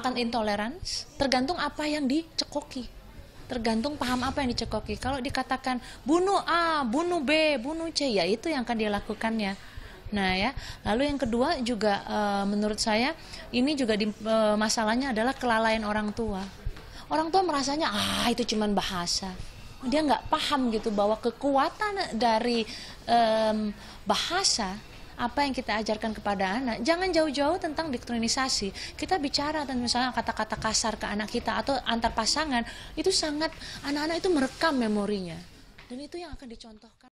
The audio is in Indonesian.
akan intolerans tergantung apa yang dicekoki tergantung paham apa yang dicekoki kalau dikatakan bunuh A bunuh B bunuh C ya itu yang akan dilakukannya nah ya lalu yang kedua juga e, menurut saya ini juga di, e, masalahnya adalah kelalaian orang tua orang tua merasanya ah itu cuman bahasa dia nggak paham gitu bahwa kekuatan dari e, bahasa apa yang kita ajarkan kepada anak jangan jauh-jauh tentang dektronisasi kita bicara tentang misalnya kata-kata kasar ke anak kita atau antar pasangan itu sangat anak-anak itu merekam memorinya dan itu yang akan dicontohkan